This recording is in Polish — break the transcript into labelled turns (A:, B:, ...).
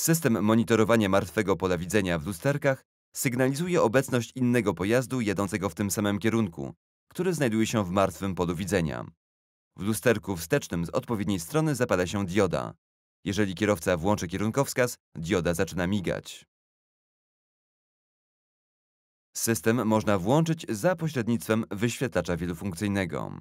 A: System monitorowania martwego pola widzenia w lusterkach sygnalizuje obecność innego pojazdu jadącego w tym samym kierunku, który znajduje się w martwym polu widzenia. W lusterku wstecznym z odpowiedniej strony zapada się dioda. Jeżeli kierowca włączy kierunkowskaz, dioda zaczyna migać. System można włączyć za pośrednictwem wyświetlacza wielofunkcyjnego.